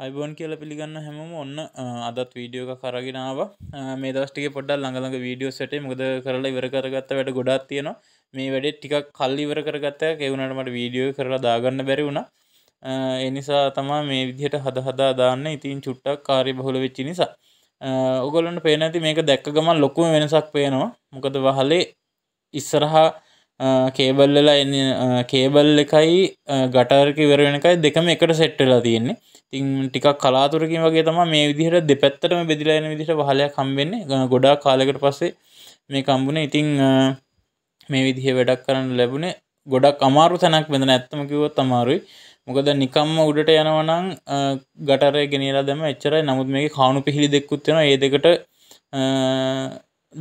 අයිබෝන් කියල පිළිගන්න හැම ඔන්න අදත් වීඩියෝ කරගෙනාව මේ දස්ටික පොඩ ළඟළඟ වීඩියෝ සට මුද කරලා ඉවර කරගත්ත වැඩ ගොඩක් තියෙන මේ වැඩේ ටිකක් කල්ලි ඉවර කරගත්ත කෙවුණට මට වීඩියෝ කරලා දාගන්න බැරි වුණ එනිසා තමා මේ විදිහට හද හදා දාන්න ඉතින් චුට්ටක් කාරි බහුල වෙච්චි නිසා ඔගොලන්ට පේන ඇති මේක දැක්ක ගමන් ලොකුම වෙනසක් පේනවා මොකද වහලේ ඉස්සරහා කේබල්ලලා එන්න කේබල් එකයි ගටර්ක ඉවර වෙනකයි දෙකම එකට සෙට්ටලා තියෙන්නේ ඉතින් ටිකක් කලාතුරකින් වගේ තමයි මේ විදිහට දෙපැත්තටම බෙදලා යන විදිහට වහලයක් හම්බෙන්නේ ගොඩාක් කාලයකට පස්සේ මේ කම්බුනේ ඉතින් මේ විදිහේ වැඩක් කරන්න ලැබුණේ ගොඩක් අමාරු තැනක් බඳන ඇත්තම කිව්වොත් අමාරුයි මොකද නිකම්ම උඩට යනවනම් ගටරය ගෙනලා දැම එච්චරයි නමුත් මේ කාණු පිහිලි දෙක්කුත් වෙන ඒ දෙකට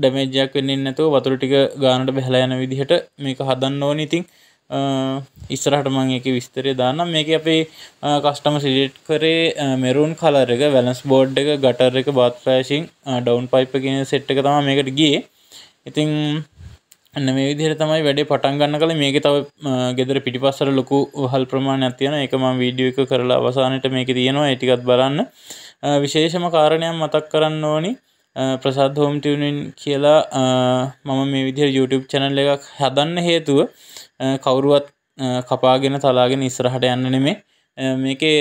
ඩමේජයක් වෙන්නේ නැතුව වතුර ටික ගානට බැහලා යන විදිහට මේක හදන්න ඕනේ ඉතින් ඉස්සරහට මං එක විස්තරය දානම් මේක අපේ කස්ටම සිඩට් කරේ මෙරුන් කලර එක වැලස් බෝඩ් එක ගටර් එක බාත් පෑසිං ඩවන්් පයිප කියෙන සෙට් එක තම මේකට ගිය ඉතිං එන්න මේ විදිහට තමයි වැඩේ පටන් ගන්න කල මේක තව ගෙදර පිටිපස්සර ලොකු හල් ප්‍රමාණ ඇතියන එක ම වීඩියෝ එක කරලා අවසානයට මේක තියෙනවා ඒටිකත් බලන්න විශේෂම කාරණයක් මතක් කරන්න ඕනි ප්‍රසාධ හෝම් ටියනින් කියලා මම මේ විදිහ YouTube චැනල් එකක් හදන්න හේතුව කවුරුවත් කපාගෙන තලාගෙන ඉස්සරහට යන්න නෙමේ මේකේ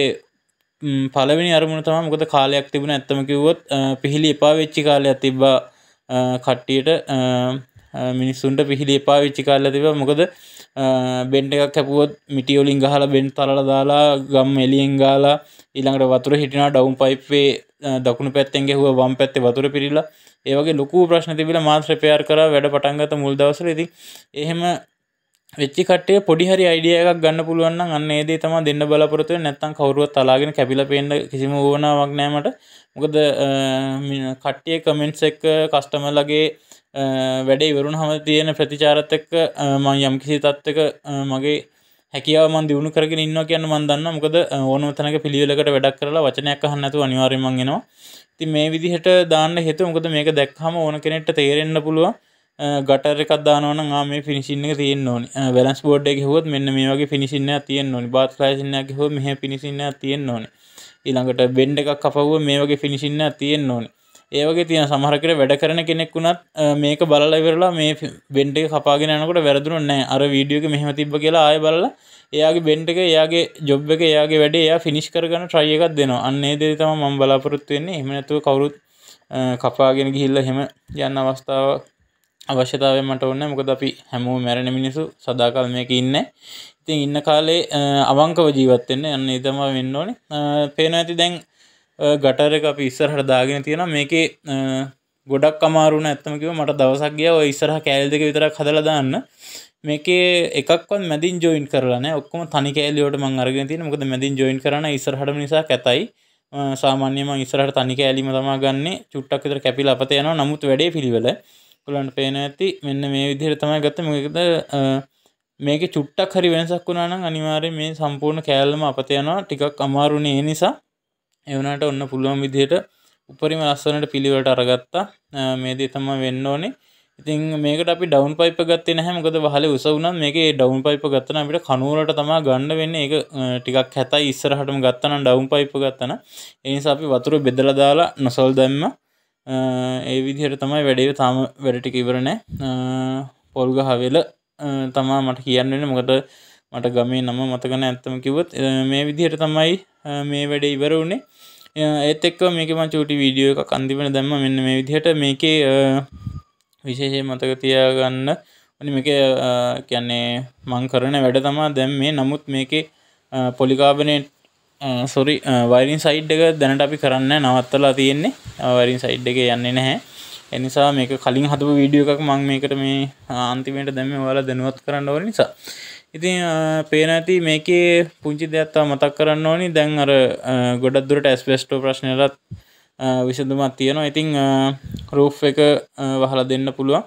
පලවෙනි අරමුණ තම මොකද කාලයක් තිබුණ ඇත්තම කිව්වොත් පිහිලි එපා වෙච්චි කාලයක් තිබ්බා කට්ටියට මිනිස්සුන්ට පිහිලි එපා වෙච්චි කාලයක් තිබ්බා මොකද බෙන්ඩ් එකක් කැපුවොත් මිටියෝලින් ගහලා බෙන්ඩ් තරලා දාලා ගම් එළියෙන් ගාලා ඊළඟට වතුර හිටිනා ඩවුන් පයිප්වේ දකුණු පැත්තෙන් ගැහුවා වම් පැත්තේ වතුර පිරিলা ඒ වගේ ලොකු ප්‍රශ්න තිබිලා මාත් රිපෙයාර් කරා වැඩ පටන් ගත්ත මුල් දවස්වල ඉතින් එහෙම වෙච්චි කටේ පොඩි හරි අයිඩිය එකක් ගන්න පුළුවන් අන්න ඒදේ තම දෙන්න බලපොරොත්තු නැත්තම් කවුරුවත් අලාගෙන කැපිලා පේන්න කිසිම ඕනාවක් නැහැ මට. මොකද කට්ටිය කමෙන්ට්ස් එක්ක කස්ටමර්ලගේ වැඩ ඉවරුනහම තියෙන ප්‍රතිචාරත් එක්ක මම යම්කිසි තත්ත්වයක මගේ හැකියාව මන් දිනු කරගෙන ඉන්නවා කියන්න මන් දන්නවා. මොකද ඕනම තැනක පිළිවෙලකට වැඩක් කරලා වචනයක් අහන්න නැතුව අනිවාර්යයෙන් මං එනවා. ඉතින් මේ විදිහට දාන්න හේතුව මොකද මේක දැක්කම ඕන කෙනෙක්ට තේරෙන්න පුළුවන්. ගටර් එකක් දානවන මේ පිනිසින්න එක තියෙන් ඕන වැලස් බෝඩ් එක හොත් මෙන්න මේ වගේ පිනිසින්න තියෙන් ඕනි බාත් ලයිසින්නයක් හෝ මෙහ පිනිසින්න තියෙන් ඕන ඊළඟට බෙන්ඩ එකක් කපවුව මේ වගේ පිනිසින්න තියෙන් ඕන ඒවගේ තියෙන සමහරකට වැඩ කරන කෙනෙක් වුණත් මේක බලලවෙරලා මේ බෙන්ඩ එක කපාගෙනනකොට වැරදුරු නෑ අර වීඩියෝක මෙහම තිබ කියලා ආය බල්ල එයාගේ බෙන්ඩ එක එයාගේ ජොබ් එක එයාගේ වැඩේ එයා ෆිනිස් කරගන ට්‍රයි එකක් දෙනවා අන්නේ දේ තම මම බලාපොරොත්තු වෙන්නේ එහෙම නැතුව කවුරුත් කපාගෙන ගිහිල්ලා එහෙම යන්න අවස්ථාවක් අවශ්‍යතාවය මට ඕන්න මොකද අපි හැමෝ මැරණ මිනිසු සදාකල් මේක ඉන්න ඉතින් ඉන්න කාලේ අවංකව ජීවත්වෙන්න යන්න ඉතම වෙන්න ඕනේ පේන ඇති දැන් ගටර එක අපි ඉස්සරහට දාගෙන තියෙන මේකේ ගොඩක් අමාරුණ ඇත්තමකිව මට දවසක් ගිය ඔය ඉස්සරහ කෑල් දෙක විතරක් හදලා දාන්න මේකේ එකක්වත් මැදින් ජොයින් කරලාන ඔක්කොම තනි කෑලියෝට මං අරගෙන තියෙන මොකද මැදින් ජොයින් කරන ඉස්සරහට නිසා කැතයි සාමාන්‍යම ඉස්සරහට තනි කෑලීම තමා ගන්නේ චුට්ටක් විතර කැපිලා අපත යනවා නමුත් වැඩේ පිළිවෙල ගොලන්ට පේන ඇති මෙන්න මේ විදිහට තමයි ගත්ත මොකද මේක චුට්ටක් හරි වෙනසක් වුණානම් අනිවාර්යෙන් මේ සම්පූර්ණ කෑල්ලම අපත යනවා ටිකක් අමාරුනේ ඒ නිසා ඒ වුණාට ඔන්න පුළුවන් විදිහට උපරිම ලස්සනට පිළිවෙලට අරගත්තා මේ දේ තමයි වෙන්න ඕනේ ඉතින් මේකට අපි ඩවුන් පයිප් ගත්තේ නැහැ මොකද වහලේ උස වුණා මේකේ ඩවුන් පයිප් ගත්තනම් අපිට කනුවලට තමයි ගන්න වෙන්නේ ඒක ටිකක් හැතයි ඉස්සරහටම ගත්තනම් ඩවුන් පයිප් ගත්තනම් ඒ නිසා අපි වතුර බෙදලා දාලා නොසල් දැම්මා ඒ විදිහට තමයි වැඩේ තාම වැඩටික ඉවරණෑ පොල්ග හවෙල තමා මට කියන්නන මොකට මට ගමේ නම මතකන ඇත්තම කිවත් මේ විදිහට තමයි මේ වැඩ ඉවර වුණේ ඒත් එක්ක මේක ම චෝටි වීඩියෝ එක කන්දිවන දැම්ම මෙන්න මේ විදිහට මේකේ විශේෂය මතකතියාගන්න නි මේක කියන්නේ මං කරන වැඩ තමා දැම් මේ නමුත් මේකේ පොලිකාබනේට් සොරි වරින් සයිඩ් එක දැනට අපි කරන්න නවත්තලා තියෙන්නේ වරින් සයිඩ් එක යන්නේ නැහැ එනිසා මේක කලින් හතුපු වීඩියෝ එකක් මං මේකට මේ අන්තිමට දැම ඔයාලා දැනුවත් කරන්න ඕන නිසා ඉතින් පේන ඇති මේකේ පුංචි දෙයක්තා මතක් කරන්න ඕනි දැන් අර ගොඩක් දුරට ඇස්පෙස්ටෝ ප්‍රශ්නයලත් විසඳුමත් තියෙනවා ඉතිං රූෆ් එක වහලා දෙන්න පුළුවන්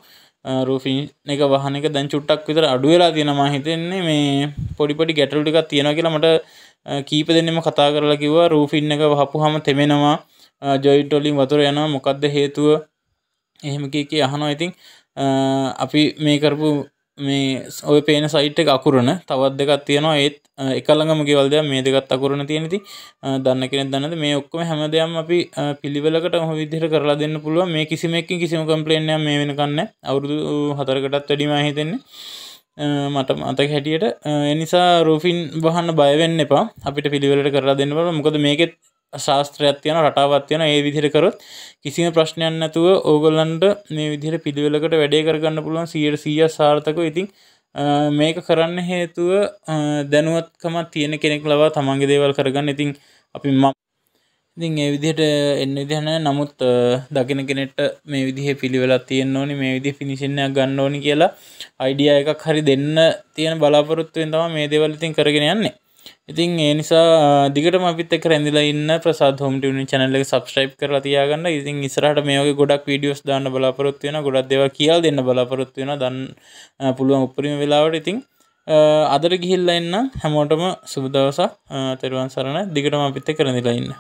රූෆින් එක වහන එක දැන් චුට්ටක් විතර අඩුවෙලා තියෙනවා හිතෙන්නේ මේ පොඩිපොඩි ගැටලු ටිකක් තියෙනවා කියලා මට කීප දෙනෙම කතා කරලා කිව්වා රූෆින් එක වහපු හම තෙමෙනවා ජොයින්ටොලින් වතුර යනවා මොකක්ද හේතුව එහෙම කිය අහනවා ඉතින් අපි මේ කරපු මේ ඔය පේන සයිට් එක අකුරන තවත් දෙකක් තියෙනවා ඒත් එකළඟම ගෙවල් දෙයක් මේ දෙකත් අකුරන තියෙන ඉතින් දන්න කෙනෙක් දන්නද මේ ඔක්කොම හැම දෙයක්ම අපි පිළිවෙලකට ඔහොම විදිහට කරලා දෙන්න පුළුවන් මේ කිසිම එකකින් කිසිම කම්ප්ලේන්ට් එකක් මේ වෙනකන් නැහැ අවුරුදු 4කටත් වැඩිම හිතෙන්නේ මට මතක හැටියට එනිසා රූෆින් බහන්න බයවෙන්න එපා අපිට පිළිවෙලට කරලා දෙන්නවල මොකද මේකෙත් ශාස්ත්‍රයක් තියෙන රටාවක් තියෙන ඒ විදිහට කරොත් කිසිම ප්‍රශ්නයක් නැතුව ඕගොල්ලන්ට මේ විදිහට පිළිවෙලකට වැඩේ කරගන්න පුළුවන් 100% සාර්ථකව ඉතින් මේක කරන්න හේතුව දැනුවත්කමක් තියෙන කෙනෙක් ලවා තමන්ගේ දේවල් කරගන්න ඉතින් අපි මම ඉතින් ඒ විදිහට එන්න විදිහන නමුත් දකින කෙනෙට මේ විදිහ පිළිවෙලා තියෙන් ඕනි මේ විදි පිනිසිනයක් ගන්න ඕනි කියලා අයිඩිය එකක් හරි දෙන්න තියෙන බලාපොරොත්තුවෙන් තම මේ දේවලඉතින් කරගෙන යන්නේ ඉතින් ඒ නිසා දිගට අපිත් එක රැඳලා ඉන්න ප්‍රසාද හෝම් ටියුනින් channel එක subscribe කරලා තියාගන්න. ඉතින් ඉස්සරහට මේ වගේ ගොඩක් videos දාන්න බලාපොරොත්තු වෙනවා. ගොඩක් දේවල් කියලා දෙන්න බලාපොරොත්තු වෙනවා. දන් පුළුවන් උපරිම වෙලාවට. ඉතින් අදට ගිහිල්ලා එන්න හැමෝටම සුබ දවසක්. තෙරුවන් සරණයි. දිගටම අපිත් එක්ක රැඳිලා ඉන්න.